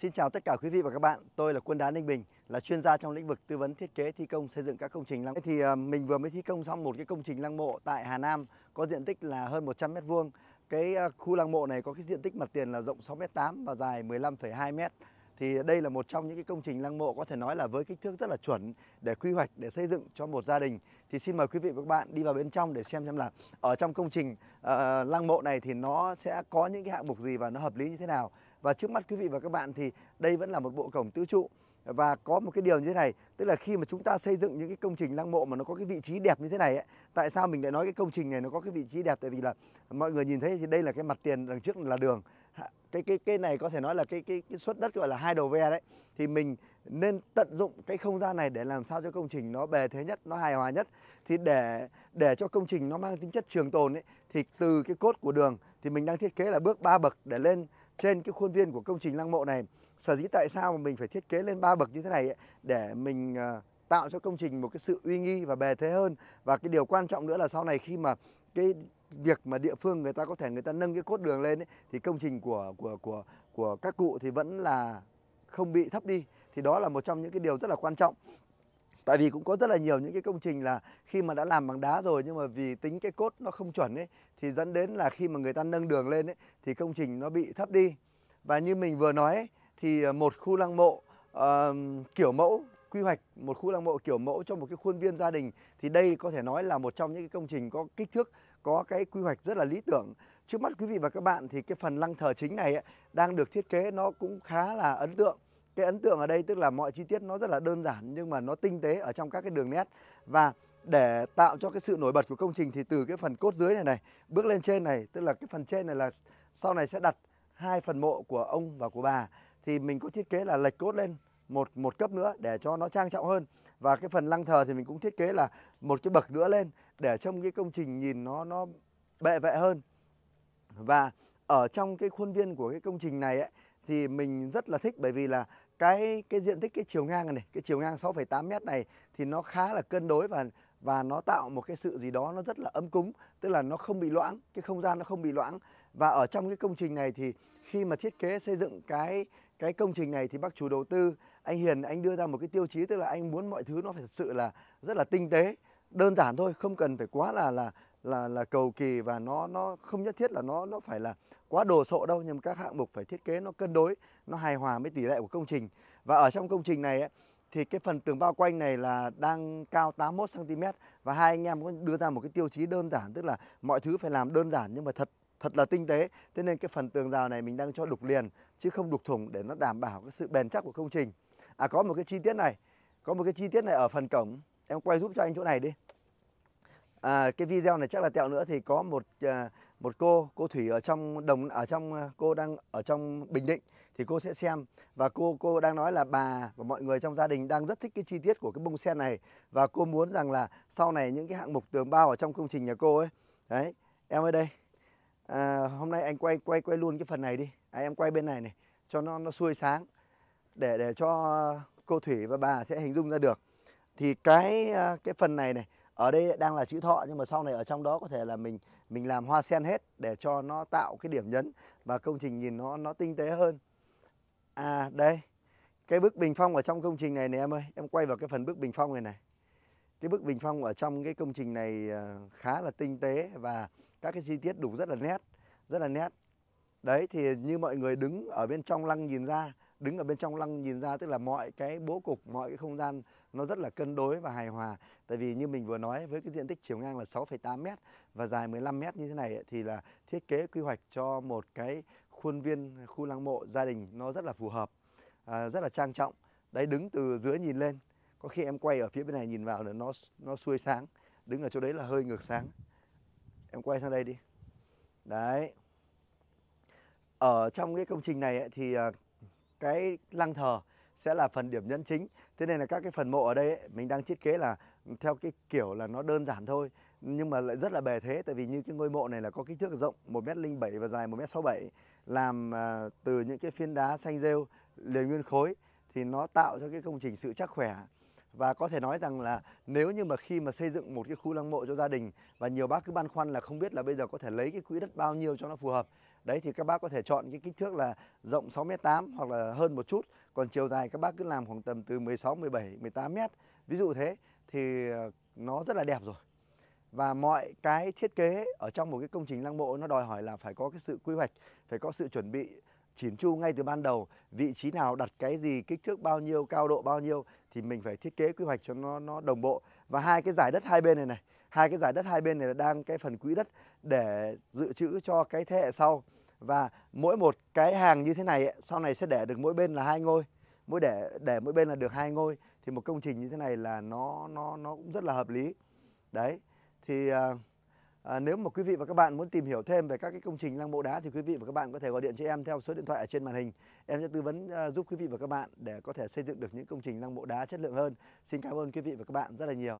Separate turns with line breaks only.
Xin chào tất cả quý vị và các bạn, tôi là Quân Đá Ninh Bình, là chuyên gia trong lĩnh vực tư vấn thiết kế thi công xây dựng các công trình lăng. Thì ờ, mình vừa mới thi công xong một cái công trình lăng mộ tại Hà Nam có diện tích là hơn 100 m vuông. Cái ờ, khu lăng mộ này có cái diện tích mặt tiền là rộng 6m8 và dài 15,2 m. Thì đây là một trong những cái công trình lăng mộ có thể nói là với kích thước rất là chuẩn để quy hoạch để xây dựng cho một gia đình. Thì xin mời quý vị và các bạn đi vào bên trong để xem xem là ở trong công trình uh, lăng mộ này thì nó sẽ có những cái hạng mục gì và nó hợp lý như thế nào. Và trước mắt quý vị và các bạn thì đây vẫn là một bộ cổng tứ trụ và có một cái điều như thế này tức là khi mà chúng ta xây dựng những cái công trình lăng mộ mà nó có cái vị trí đẹp như thế này ấy, tại sao mình lại nói cái công trình này nó có cái vị trí đẹp tại vì là mọi người nhìn thấy thì đây là cái mặt tiền đằng trước là đường cái cái cái này có thể nói là cái cái cái suất đất gọi là hai đầu ve đấy thì mình nên tận dụng cái không gian này để làm sao cho công trình nó bề thế nhất nó hài hòa nhất thì để để cho công trình nó mang tính chất trường tồn ấy thì từ cái cốt của đường thì mình đang thiết kế là bước ba bậc để lên trên cái khuôn viên của công trình lăng mộ này sở dĩ tại sao mà mình phải thiết kế lên ba bậc như thế này ấy, để mình ờ, tạo cho công trình một cái sự uy nghi và bề thế hơn và cái điều quan trọng nữa là sau này khi mà cái việc mà địa phương người ta có thể người ta nâng cái cốt đường lên ấy, thì công trình của của của của các cụ thì vẫn là không bị thấp đi thì đó là một trong những cái điều rất là quan trọng tại vì cũng có rất là nhiều những cái công trình là khi mà đã làm bằng đá rồi nhưng mà vì tính cái cốt nó không chuẩn ấy thì dẫn đến là khi mà người ta nâng đường lên ấy thì công trình nó bị thấp đi và như mình vừa nói ấy, thì ờ, một khu lăng mộ uh, kiểu mẫu quy hoạch một khu lăng mộ kiểu mẫu cho một cái khuôn viên gia đình thì đây có thể nói là một trong những cái công trình có kích thước có cái quy hoạch rất là lý tưởng trước mắt quý vị và các bạn thì cái phần lăng thờ chính này ấy, đang được thiết kế nó cũng khá là ấn tượng cái ấn tượng ở đây tức là mọi chi tiết nó rất là đơn giản nhưng mà nó tinh tế ở trong các cái đường nét và để tạo cho cái sự nổi bật của công trình thì từ cái phần cốt dưới này này bước lên trên này tức là cái phần trên này là sau này sẽ đặt hai phần mộ của ông và của bà thì mình có thiết kế là lệch cốt lên một một cấp nữa để cho nó trang trọng hơn và cái phần lăng thờ thì mình cũng thiết kế là một cái bậc nữa lên để trong cái công trình nhìn nó nó bệ vệ hơn và ở trong cái khuôn viên của cái công trình này ấy, thì mình rất là thích bởi vì là cái cái diện tích cái chiều ngang này, cái chiều ngang 6,8 mét này thì nó khá là cân đối và và nó tạo một cái sự gì đó nó rất là ấm cúng, tức là nó không bị loãng, cái không gian nó không bị loãng. Và ở trong cái công trình này thì khi mà thiết kế xây dựng cái cái công trình này thì bác chủ đầu tư anh Hiền anh đưa ra một cái tiêu chí tức là anh muốn mọi thứ nó phải thật sự là rất là tinh tế, đơn giản thôi, không cần phải quá là là là là cầu kỳ và nó nó không nhất thiết là nó nó phải là quá đồ sộ đâu nhưng mà các hạng mục phải thiết kế nó cân đối nó hài hòa với tỷ lệ của công trình và ở trong công trình này ấy, thì cái phần tường bao quanh này là đang cao 81 cm và hai anh em cũng đưa ra một cái tiêu chí đơn giản tức là mọi thứ phải làm đơn giản nhưng mà thật thật là tinh tế thế nên cái phần tường rào này mình đang cho đục liền chứ không đục thủng để nó đảm bảo cái sự bền chắc của công trình à có một cái chi tiết này có một cái chi tiết này ở phần cổng em quay giúp cho anh chỗ này đi à, cái video này chắc là tẹo nữa thì có một à, một cô cô thủy ở trong đồng ở trong ờ, cô đang ở trong bình định thì cô sẽ xem và cô cô đang nói là bà và mọi người trong gia đình đang rất thích cái chi tiết của cái bông sen này và cô muốn rằng là sau này những cái hạng mục tường bao ở trong công trình nhà cô ấy đấy em ở đây à, hôm nay anh quay quay quay luôn cái phần này đi à, em quay bên này này cho nó nó xuôi sáng để để cho cô thủy và bà sẽ hình dung ra được thì cái à, cái phần này này ở đây đang là chữ thọ nhưng mà sau này ở trong đó có thể là mình mình làm hoa sen hết để cho nó tạo cái điểm nhấn và công trình nhìn nó nó tinh tế hơn à đây cái bức bình phong ở trong công trình này này em ơi em quay vào cái phần bức bình phong này này cái bức bình phong ở trong cái công trình này à, khá là tinh tế và các cái chi tiết đủ rất là nét rất là nét đấy thì như mọi người đứng ở bên trong lăng nhìn ra đứng ở bên trong lăng nhìn ra tức là mọi cái bố cục mọi cái không gian nó rất là cân đối và hài hòa tại vì như mình vừa nói với cái diện tích chiều ngang là 6,8 mét và dài 15 mét như thế này thì là thiết kế quy hoạch cho một cái khuôn viên khu lăng mộ gia đình nó rất là phù hợp à, rất là trang trọng đấy đứng từ dưới nhìn lên có khi em quay ở phía bên này nhìn vào là nó nó xuôi sáng đứng ở chỗ đấy là hơi ngược sáng em quay sang đây đi đấy ở trong cái công trình này ấy, thì à, cái lăng thờ sẽ là phần điểm nhấn chính thế nên là các cái phần mộ ở đây ấy, mình đang thiết kế là theo cái kiểu là nó đơn giản thôi nhưng mà lại rất là bề thế tại vì như cái ngôi mộ này là có kích thước rộng 1 m bảy và dài 1 m bảy, làm à, từ những cái phiến đá xanh rêu liền nguyên khối thì nó tạo cho cái công trình sự chắc khỏe và có thể nói rằng là nếu như mà khi mà xây dựng một cái khu lăng mộ cho gia đình và nhiều bác cứ băn khoăn là không biết là bây giờ có thể lấy cái quỹ đất bao nhiêu cho nó phù hợp Đấy thì các bác có thể chọn cái kích thước là rộng 6m8 hoặc là hơn một chút. Còn chiều dài các bác cứ làm khoảng tầm từ 16, 17, 18 mét. Ví dụ thế thì ờ, nó rất là đẹp rồi. Và mọi cái thiết kế ở trong một cái công trình lăng mộ nó đòi hỏi là phải có cái sự quy hoạch, phải có sự chuẩn bị chỉn chu ngay từ ban đầu vị trí nào đặt cái gì kích thước bao nhiêu cao độ bao nhiêu thì mình phải thiết kế quy hoạch cho nó nó đồng bộ và hai cái giải đất hai bên này này hai cái giải đất hai bên này là đang cái phần quỹ đất để dự trữ cho cái thế hệ sau và mỗi một cái hàng như thế này sau này sẽ để được mỗi bên là hai ngôi mỗi để để mỗi bên là được hai ngôi thì một công trình như thế này là nó nó nó cũng rất là hợp lý đấy thì à, à, nếu mà quý vị và các bạn muốn tìm hiểu thêm về các cái công trình lăng mộ đá thì quý vị và các bạn có thể gọi điện cho em theo số điện thoại ở trên màn hình em sẽ tư vấn à, giúp quý vị và các bạn để có thể xây dựng được những công trình lăng mộ đá chất lượng hơn xin cảm ơn quý vị và các bạn rất là nhiều